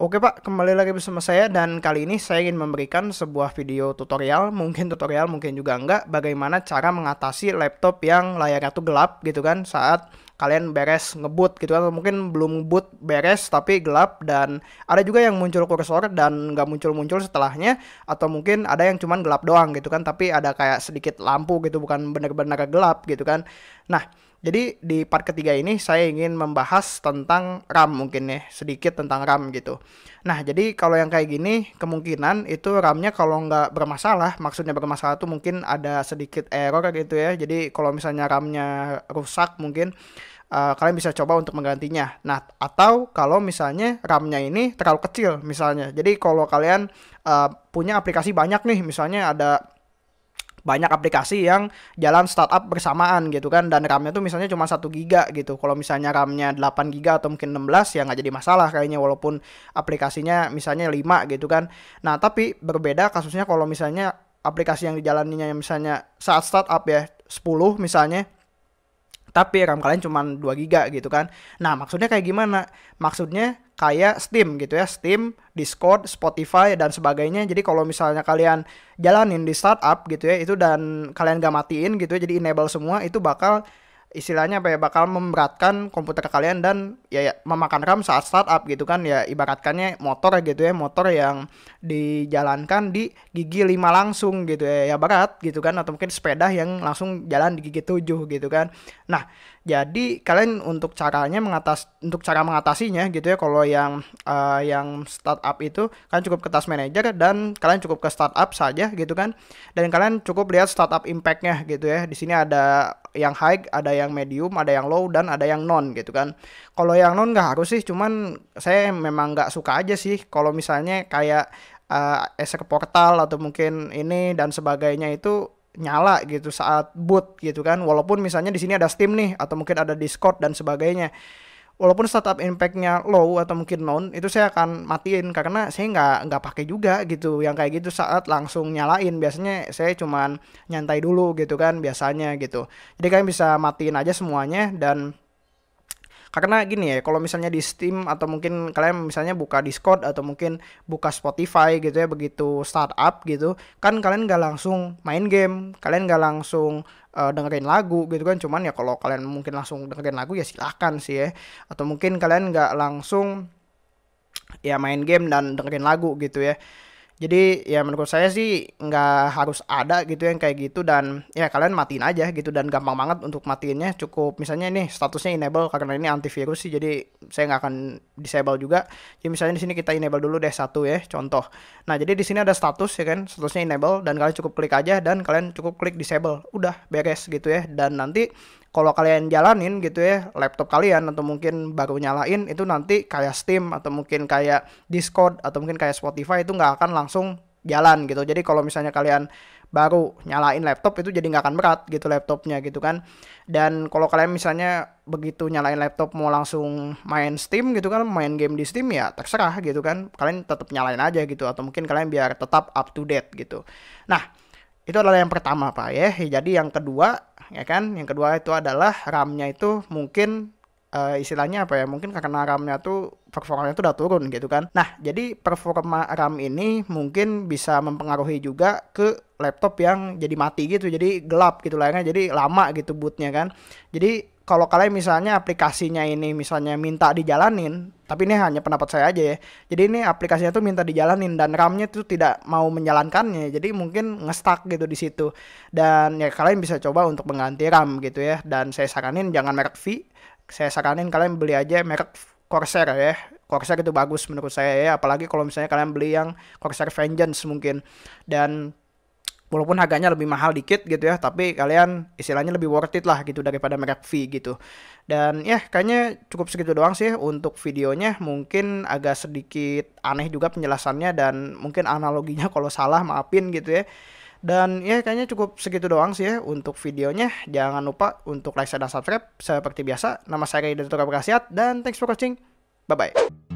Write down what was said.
Oke Pak, kembali lagi bersama saya dan kali ini saya ingin memberikan sebuah video tutorial, mungkin tutorial mungkin juga enggak, bagaimana cara mengatasi laptop yang layarnya tuh gelap gitu kan saat kalian beres ngebut gitu kan, mungkin belum ngebut beres tapi gelap dan ada juga yang muncul kursor dan nggak muncul-muncul setelahnya atau mungkin ada yang cuman gelap doang gitu kan, tapi ada kayak sedikit lampu gitu bukan bener-bener gelap gitu kan. Nah, jadi di part ketiga ini saya ingin membahas tentang RAM mungkin ya, sedikit tentang RAM gitu. Nah, jadi kalau yang kayak gini, kemungkinan itu RAM-nya kalau nggak bermasalah, maksudnya bermasalah tuh mungkin ada sedikit error gitu ya. Jadi kalau misalnya RAM-nya rusak mungkin uh, kalian bisa coba untuk menggantinya. Nah, atau kalau misalnya RAM-nya ini terlalu kecil misalnya. Jadi kalau kalian uh, punya aplikasi banyak nih, misalnya ada banyak aplikasi yang jalan startup bersamaan gitu kan dan RAM-nya tuh misalnya cuma 1 giga gitu. Kalau misalnya RAM-nya 8 giga atau mungkin 16 ya nggak jadi masalah kayaknya walaupun aplikasinya misalnya 5 gitu kan. Nah, tapi berbeda kasusnya kalau misalnya aplikasi yang dijalaninya misalnya saat startup ya 10 misalnya tapi RAM kalian cuma 2 giga gitu kan. Nah, maksudnya kayak gimana? Maksudnya kayak Steam gitu ya, Steam, Discord, Spotify dan sebagainya. Jadi kalau misalnya kalian jalanin di startup gitu ya, itu dan kalian gak matiin gitu ya, jadi enable semua itu bakal istilahnya apa ya bakal memberatkan komputer kalian dan ya, ya memakan RAM saat startup gitu kan ya ibaratkannya motor gitu ya motor yang dijalankan di gigi 5 langsung gitu ya ya berat gitu kan atau mungkin sepeda yang langsung jalan di gigi 7 gitu kan nah jadi kalian untuk caranya mengatas untuk cara mengatasinya gitu ya kalau yang uh, yang startup itu kan cukup ke task manager dan kalian cukup ke startup saja gitu kan. Dan kalian cukup lihat startup impactnya gitu ya. Di sini ada yang high, ada yang medium, ada yang low dan ada yang non gitu kan. Kalau yang non nggak harus sih, cuman saya memang nggak suka aja sih kalau misalnya kayak uh, eh, esek portal atau mungkin ini dan sebagainya itu nyala gitu saat boot gitu kan walaupun misalnya di sini ada Steam nih atau mungkin ada Discord dan sebagainya walaupun startup impactnya low atau mungkin non itu saya akan matiin karena saya nggak nggak pakai juga gitu yang kayak gitu saat langsung nyalain biasanya saya cuman nyantai dulu gitu kan biasanya gitu jadi kalian bisa matiin aja semuanya dan karena gini ya kalau misalnya di Steam atau mungkin kalian misalnya buka Discord atau mungkin buka Spotify gitu ya begitu startup gitu kan kalian nggak langsung main game kalian nggak langsung uh, dengerin lagu gitu kan cuman ya kalau kalian mungkin langsung dengerin lagu ya silahkan sih ya atau mungkin kalian nggak langsung ya main game dan dengerin lagu gitu ya jadi ya menurut saya sih nggak harus ada gitu yang kayak gitu dan ya kalian matiin aja gitu dan gampang banget untuk matiinnya cukup misalnya ini statusnya enable karena ini antivirus sih jadi saya nggak akan disable juga. Jadi misalnya di sini kita enable dulu deh satu ya contoh. Nah jadi di sini ada status ya kan statusnya enable dan kalian cukup klik aja dan kalian cukup klik disable udah beres gitu ya dan nanti kalau kalian jalanin gitu ya laptop kalian atau mungkin baru nyalain itu nanti kayak Steam atau mungkin kayak Discord atau mungkin kayak Spotify itu nggak akan langsung jalan gitu. Jadi kalau misalnya kalian baru nyalain laptop itu jadi nggak akan berat gitu laptopnya gitu kan dan kalau kalian misalnya begitu nyalain laptop mau langsung main Steam gitu kan main game di Steam ya terserah gitu kan kalian tetap nyalain aja gitu atau mungkin kalian biar tetap up to date gitu nah itu adalah yang pertama pak ya jadi yang kedua ya kan yang kedua itu adalah RAM-nya itu mungkin uh, istilahnya apa ya mungkin karena RAM-nya tuh performanya tuh udah turun gitu kan nah jadi performa RAM ini mungkin bisa mempengaruhi juga ke laptop yang jadi mati gitu jadi gelap gitu layarnya jadi lama gitu bootnya kan jadi kalau kalian misalnya aplikasinya ini misalnya minta dijalanin, tapi ini hanya pendapat saya aja ya. Jadi ini aplikasinya tuh minta dijalanin dan RAM-nya tuh tidak mau menjalankannya. Jadi mungkin ngestak gitu di situ. Dan ya kalian bisa coba untuk mengganti RAM gitu ya. Dan saya saranin jangan merek V. Saya saranin kalian beli aja merek Corsair ya. Corsair itu bagus menurut saya ya, apalagi kalau misalnya kalian beli yang Corsair Vengeance mungkin. Dan walaupun harganya lebih mahal dikit gitu ya tapi kalian istilahnya lebih worth it lah gitu daripada merek V gitu dan ya kayaknya cukup segitu doang sih untuk videonya mungkin agak sedikit aneh juga penjelasannya dan mungkin analoginya kalau salah maafin gitu ya dan ya kayaknya cukup segitu doang sih ya untuk videonya. Jangan lupa untuk like, share, dan subscribe. Seperti biasa, nama saya Ray Dato dan thanks for watching. Bye-bye.